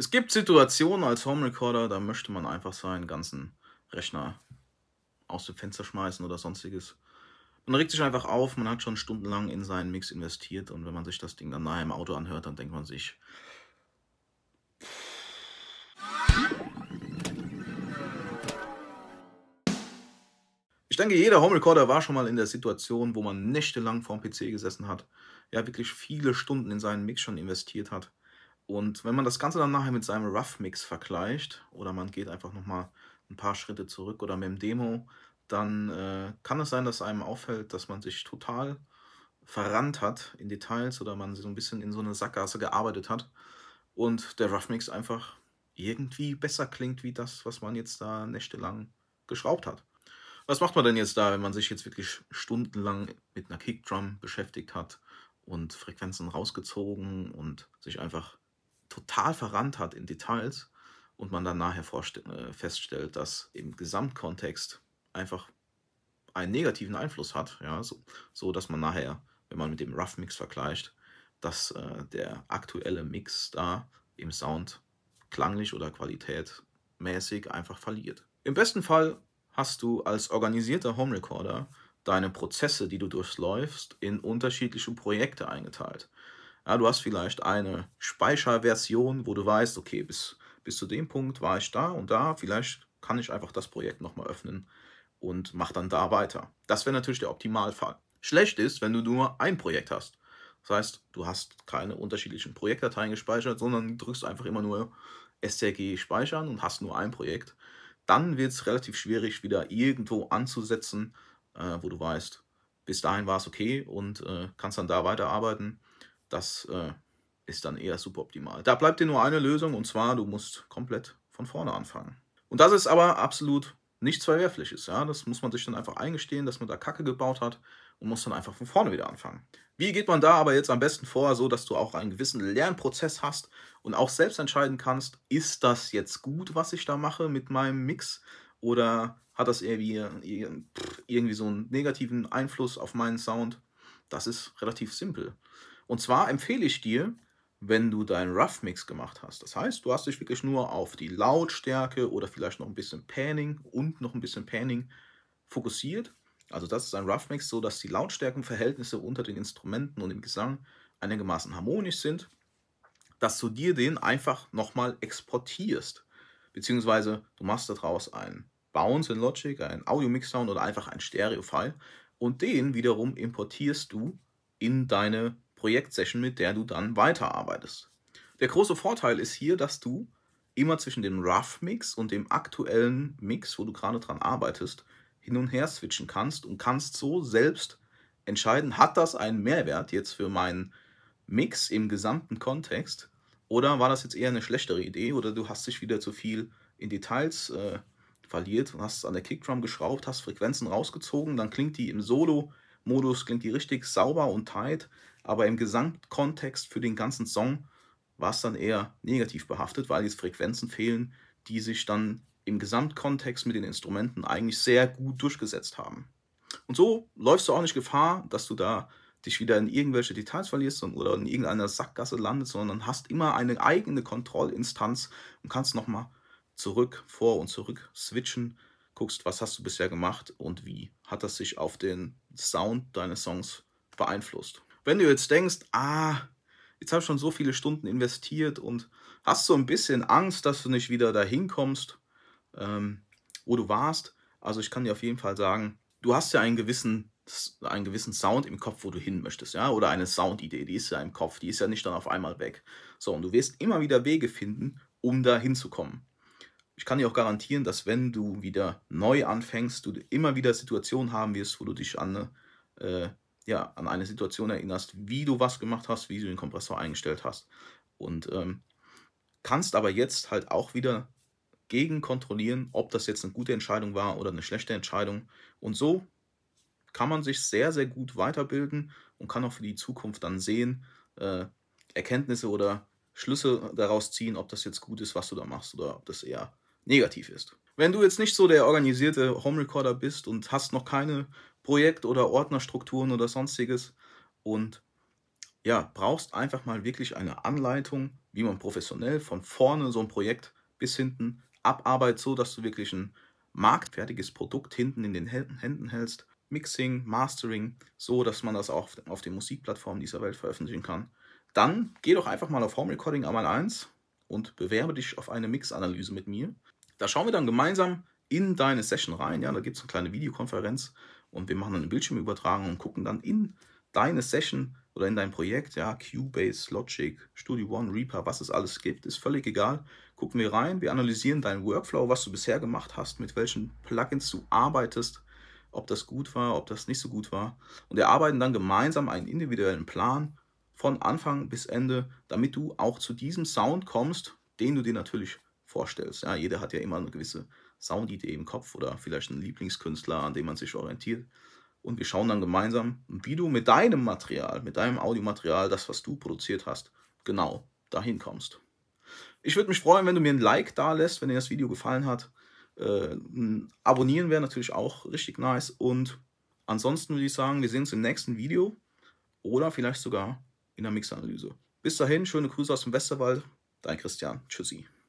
Es gibt Situationen als Home Recorder, da möchte man einfach seinen ganzen Rechner aus dem Fenster schmeißen oder sonstiges. Man regt sich einfach auf, man hat schon stundenlang in seinen Mix investiert und wenn man sich das Ding dann nachher im Auto anhört, dann denkt man sich, Ich denke, jeder Home Recorder war schon mal in der Situation, wo man nächtelang vorm PC gesessen hat, ja wirklich viele Stunden in seinen Mix schon investiert hat und wenn man das Ganze dann nachher mit seinem Rough Mix vergleicht, oder man geht einfach nochmal ein paar Schritte zurück oder mit dem Demo, dann äh, kann es sein, dass einem auffällt, dass man sich total verrannt hat in Details oder man so ein bisschen in so eine Sackgasse gearbeitet hat und der Rough Mix einfach irgendwie besser klingt wie das, was man jetzt da nächtelang geschraubt hat. Was macht man denn jetzt da, wenn man sich jetzt wirklich stundenlang mit einer Kickdrum beschäftigt hat und Frequenzen rausgezogen und sich einfach total verrannt hat in Details und man dann nachher äh, feststellt, dass im Gesamtkontext einfach einen negativen Einfluss hat, ja, so, so dass man nachher, wenn man mit dem Rough Mix vergleicht, dass äh, der aktuelle Mix da im Sound klanglich oder qualitätmäßig einfach verliert. Im besten Fall hast du als organisierter Home Recorder deine Prozesse, die du durchläufst, in unterschiedliche Projekte eingeteilt. Ja, du hast vielleicht eine Speicherversion, wo du weißt, okay, bis, bis zu dem Punkt war ich da und da, vielleicht kann ich einfach das Projekt nochmal öffnen und mach dann da weiter. Das wäre natürlich der Optimalfall. Schlecht ist, wenn du nur ein Projekt hast. Das heißt, du hast keine unterschiedlichen Projektdateien gespeichert, sondern drückst einfach immer nur STRG speichern und hast nur ein Projekt. Dann wird es relativ schwierig, wieder irgendwo anzusetzen, äh, wo du weißt, bis dahin war es okay und äh, kannst dann da weiterarbeiten das äh, ist dann eher suboptimal. Da bleibt dir nur eine Lösung und zwar, du musst komplett von vorne anfangen. Und das ist aber absolut nichts Verwerfliches. Ja? Das muss man sich dann einfach eingestehen, dass man da Kacke gebaut hat und muss dann einfach von vorne wieder anfangen. Wie geht man da aber jetzt am besten vor, so dass du auch einen gewissen Lernprozess hast und auch selbst entscheiden kannst, ist das jetzt gut, was ich da mache mit meinem Mix oder hat das irgendwie, irgendwie so einen negativen Einfluss auf meinen Sound? Das ist relativ simpel. Und zwar empfehle ich dir, wenn du deinen Rough Mix gemacht hast. Das heißt, du hast dich wirklich nur auf die Lautstärke oder vielleicht noch ein bisschen Panning und noch ein bisschen Panning fokussiert. Also das ist ein Rough Mix, so dass die Lautstärkenverhältnisse unter den Instrumenten und im Gesang einigermaßen harmonisch sind, dass du dir den einfach nochmal exportierst. Beziehungsweise du machst daraus einen Bounce in Logic, einen Audio-Mix-Sound oder einfach einen Stereo-File und den wiederum importierst du in deine Projektsession, mit der du dann weiterarbeitest. Der große Vorteil ist hier, dass du immer zwischen dem Rough-Mix und dem aktuellen Mix, wo du gerade dran arbeitest, hin und her switchen kannst und kannst so selbst entscheiden, hat das einen Mehrwert jetzt für meinen Mix im gesamten Kontext oder war das jetzt eher eine schlechtere Idee oder du hast dich wieder zu viel in Details äh, verliert und hast an der Kickdrum geschraubt, hast Frequenzen rausgezogen, dann klingt die im Solo-Modus, klingt die richtig sauber und tight, aber im Gesamtkontext für den ganzen Song war es dann eher negativ behaftet, weil jetzt Frequenzen fehlen, die sich dann im Gesamtkontext mit den Instrumenten eigentlich sehr gut durchgesetzt haben. Und so läufst du auch nicht Gefahr, dass du da dich wieder in irgendwelche Details verlierst oder in irgendeiner Sackgasse landest, sondern hast immer eine eigene Kontrollinstanz und kannst nochmal zurück, vor und zurück switchen, guckst, was hast du bisher gemacht und wie hat das sich auf den Sound deines Songs beeinflusst. Wenn du jetzt denkst, ah, jetzt habe ich schon so viele Stunden investiert und hast so ein bisschen Angst, dass du nicht wieder dahin kommst, ähm, wo du warst. Also ich kann dir auf jeden Fall sagen, du hast ja einen gewissen, einen gewissen Sound im Kopf, wo du hin möchtest, ja, oder eine Soundidee, die ist ja im Kopf, die ist ja nicht dann auf einmal weg. So, und du wirst immer wieder Wege finden, um da hinzukommen. Ich kann dir auch garantieren, dass wenn du wieder neu anfängst, du immer wieder Situationen haben wirst, wo du dich an eine äh, ja, an eine Situation erinnerst, wie du was gemacht hast, wie du den Kompressor eingestellt hast. Und ähm, kannst aber jetzt halt auch wieder gegen kontrollieren, ob das jetzt eine gute Entscheidung war oder eine schlechte Entscheidung. Und so kann man sich sehr, sehr gut weiterbilden und kann auch für die Zukunft dann sehen, äh, Erkenntnisse oder Schlüsse daraus ziehen, ob das jetzt gut ist, was du da machst oder ob das eher negativ ist. Wenn du jetzt nicht so der organisierte Home Recorder bist und hast noch keine Projekt oder Ordnerstrukturen oder sonstiges und ja, brauchst einfach mal wirklich eine Anleitung, wie man professionell von vorne so ein Projekt bis hinten abarbeitet, so dass du wirklich ein marktfertiges Produkt hinten in den Händen hältst. Mixing, Mastering, so dass man das auch auf den Musikplattformen dieser Welt veröffentlichen kann. Dann geh doch einfach mal auf Home Recording einmal 1 und bewerbe dich auf eine Mixanalyse mit mir. Da schauen wir dann gemeinsam in deine Session rein. Ja, da gibt es eine kleine Videokonferenz, und wir machen eine Bildschirmübertragung und gucken dann in deine Session oder in dein Projekt, ja, Cubase, Logic, Studio One, Reaper, was es alles gibt, ist völlig egal. Gucken wir rein, wir analysieren deinen Workflow, was du bisher gemacht hast, mit welchen Plugins du arbeitest, ob das gut war, ob das nicht so gut war und erarbeiten dann gemeinsam einen individuellen Plan von Anfang bis Ende, damit du auch zu diesem Sound kommst, den du dir natürlich vorstellst. Ja, jeder hat ja immer eine gewisse Soundidee im Kopf oder vielleicht einen Lieblingskünstler, an dem man sich orientiert. Und wir schauen dann gemeinsam, wie du mit deinem Material, mit deinem Audiomaterial, das, was du produziert hast, genau dahin kommst. Ich würde mich freuen, wenn du mir ein Like da lässt, wenn dir das Video gefallen hat. Äh, abonnieren wäre natürlich auch richtig nice. Und ansonsten würde ich sagen, wir sehen uns im nächsten Video oder vielleicht sogar in der Mixanalyse. Bis dahin, schöne Grüße aus dem Westerwald. Dein Christian. Tschüssi.